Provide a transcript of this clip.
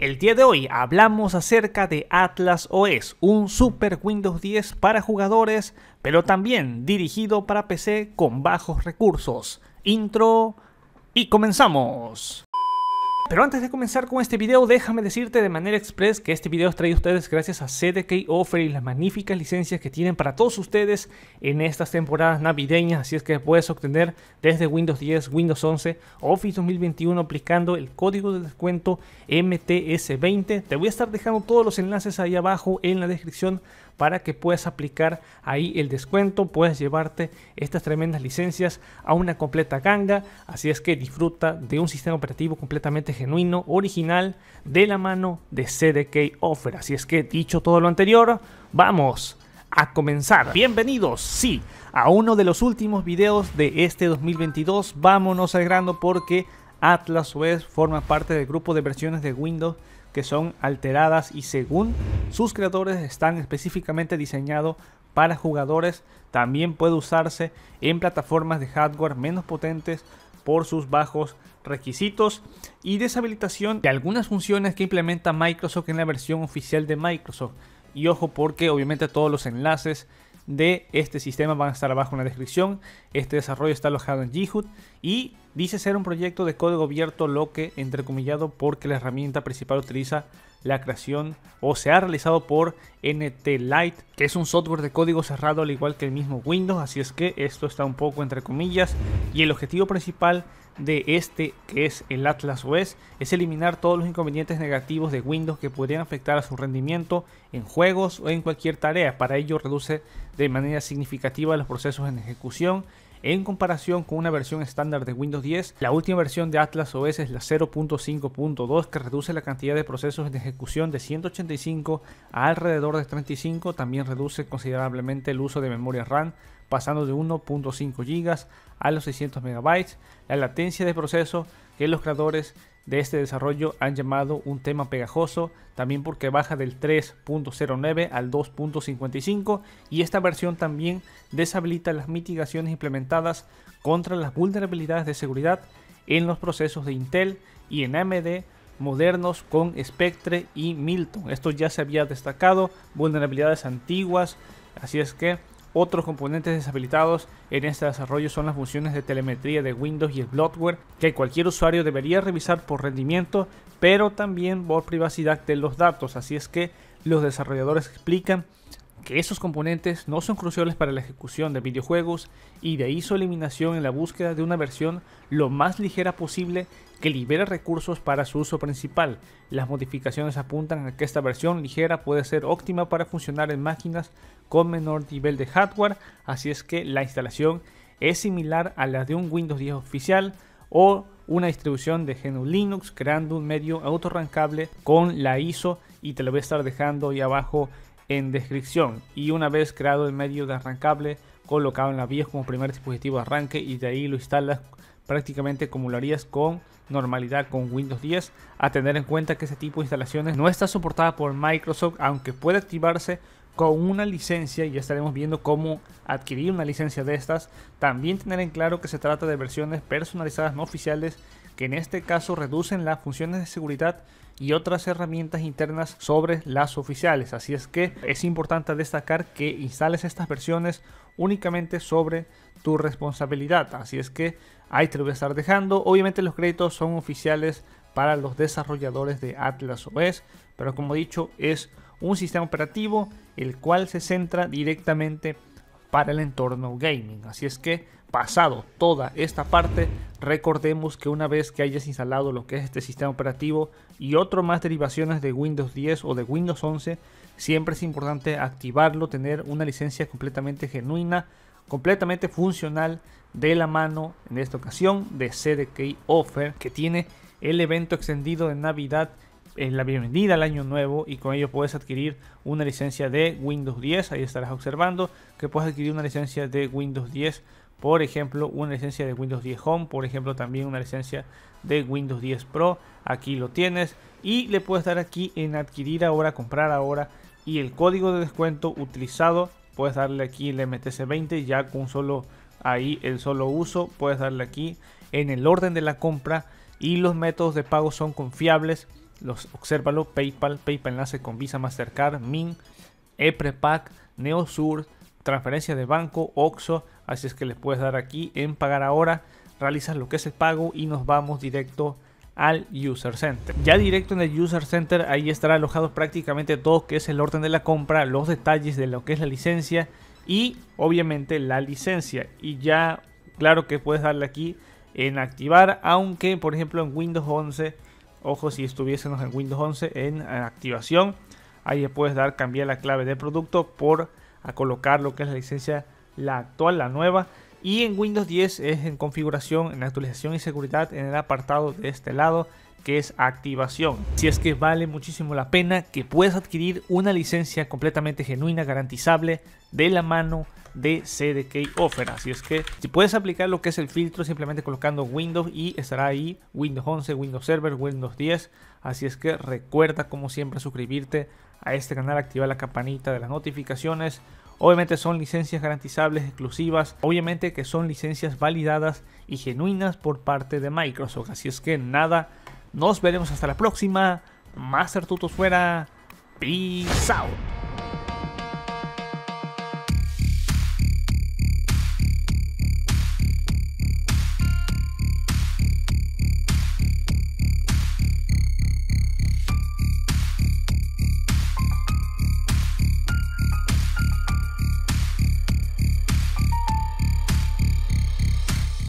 El día de hoy hablamos acerca de Atlas OS, un Super Windows 10 para jugadores, pero también dirigido para PC con bajos recursos. Intro y comenzamos. Pero antes de comenzar con este video, déjame decirte de manera express que este video es traído a ustedes gracias a CDK Offer y las magníficas licencias que tienen para todos ustedes en estas temporadas navideñas, así es que puedes obtener desde Windows 10, Windows 11, Office 2021 aplicando el código de descuento MTS20. Te voy a estar dejando todos los enlaces ahí abajo en la descripción para que puedas aplicar ahí el descuento, puedes llevarte estas tremendas licencias a una completa ganga, así es que disfruta de un sistema operativo completamente genuino, original, de la mano de CDK Offer. Así es que dicho todo lo anterior, vamos a comenzar. Bienvenidos, sí, a uno de los últimos videos de este 2022. Vámonos al grano porque Atlas OS forma parte del grupo de versiones de Windows que son alteradas y según sus creadores están específicamente diseñados para jugadores. También puede usarse en plataformas de hardware menos potentes por sus bajos requisitos y deshabilitación de algunas funciones que implementa Microsoft en la versión oficial de Microsoft. Y ojo porque obviamente todos los enlaces de este sistema van a estar abajo en la descripción. Este desarrollo está alojado en g y dice ser un proyecto de código abierto, lo que entrecomillado porque la herramienta principal utiliza la creación o se ha realizado por NT Lite que es un software de código cerrado al igual que el mismo Windows, así es que esto está un poco entre comillas y el objetivo principal de este, que es el Atlas OS, e es eliminar todos los inconvenientes negativos de Windows que podrían afectar a su rendimiento en juegos o en cualquier tarea. Para ello reduce de manera significativa los procesos en ejecución en comparación con una versión estándar de Windows 10. La última versión de Atlas OS es la 0.5.2 que reduce la cantidad de procesos de ejecución de 185 a alrededor de 35, también reduce considerablemente el uso de memoria RAM pasando de 1.5 GB a los 600 MB, la latencia de proceso que los creadores de este desarrollo han llamado un tema pegajoso, también porque baja del 3.09 al 2.55 y esta versión también deshabilita las mitigaciones implementadas contra las vulnerabilidades de seguridad en los procesos de Intel y en AMD modernos con Spectre y Milton. Esto ya se había destacado, vulnerabilidades antiguas, así es que otros componentes deshabilitados en este desarrollo son las funciones de telemetría de Windows y el Bloodware que cualquier usuario debería revisar por rendimiento, pero también por privacidad de los datos. Así es que los desarrolladores explican que esos componentes no son cruciales para la ejecución de videojuegos y de iso eliminación en la búsqueda de una versión lo más ligera posible que libere recursos para su uso principal. Las modificaciones apuntan a que esta versión ligera puede ser óptima para funcionar en máquinas con menor nivel de hardware, así es que la instalación es similar a la de un Windows 10 oficial o una distribución de GNU Linux creando un medio autorrancable con la ISO y te lo voy a estar dejando ahí abajo en descripción y una vez creado el medio de arrancable colocado en la BIOS como primer dispositivo de arranque y de ahí lo instalas prácticamente como lo harías con normalidad con Windows 10 a tener en cuenta que este tipo de instalaciones no está soportada por Microsoft aunque puede activarse con una licencia ya estaremos viendo cómo adquirir una licencia de estas también tener en claro que se trata de versiones personalizadas no oficiales que en este caso reducen las funciones de seguridad y otras herramientas internas sobre las oficiales. Así es que es importante destacar que instales estas versiones únicamente sobre tu responsabilidad. Así es que ahí te lo voy a estar dejando. Obviamente los créditos son oficiales para los desarrolladores de Atlas OS, pero como he dicho es un sistema operativo el cual se centra directamente para el entorno gaming. Así es que pasado toda esta parte Recordemos que una vez que hayas instalado lo que es este sistema operativo y otro más derivaciones de Windows 10 o de Windows 11, siempre es importante activarlo, tener una licencia completamente genuina, completamente funcional de la mano, en esta ocasión, de CDK Offer, que tiene el evento extendido de Navidad en eh, la bienvenida al año nuevo y con ello puedes adquirir una licencia de Windows 10, ahí estarás observando que puedes adquirir una licencia de Windows 10 por ejemplo una licencia de Windows 10 Home, por ejemplo también una licencia de Windows 10 Pro, aquí lo tienes y le puedes dar aquí en adquirir ahora, comprar ahora y el código de descuento utilizado, puedes darle aquí el MTC20 ya con solo ahí el solo uso, puedes darle aquí en el orden de la compra y los métodos de pago son confiables, los obsérvalo PayPal, PayPal enlace con Visa, Mastercard, Min, Eprepack, Neosur, transferencia de banco, OXO, Así es que les puedes dar aquí en pagar ahora, realizas lo que es el pago y nos vamos directo al User Center. Ya directo en el User Center, ahí estará alojado prácticamente todo que es el orden de la compra, los detalles de lo que es la licencia y obviamente la licencia. Y ya, claro que puedes darle aquí en activar, aunque por ejemplo en Windows 11, ojo si estuviésemos en Windows 11 en activación, ahí puedes dar cambiar la clave de producto por a colocar lo que es la licencia la actual, la nueva. Y en Windows 10 es en configuración, en actualización y seguridad en el apartado de este lado que es activación. Si es que vale muchísimo la pena que puedas adquirir una licencia completamente genuina, garantizable, de la mano de CDK Offer. Así es que si puedes aplicar lo que es el filtro simplemente colocando Windows y estará ahí Windows 11, Windows Server, Windows 10. Así es que recuerda como siempre suscribirte a este canal, activar la campanita de las notificaciones Obviamente son licencias garantizables exclusivas, obviamente que son licencias validadas y genuinas por parte de Microsoft. Así es que nada, nos veremos hasta la próxima. Master Tutos fuera. Peace out.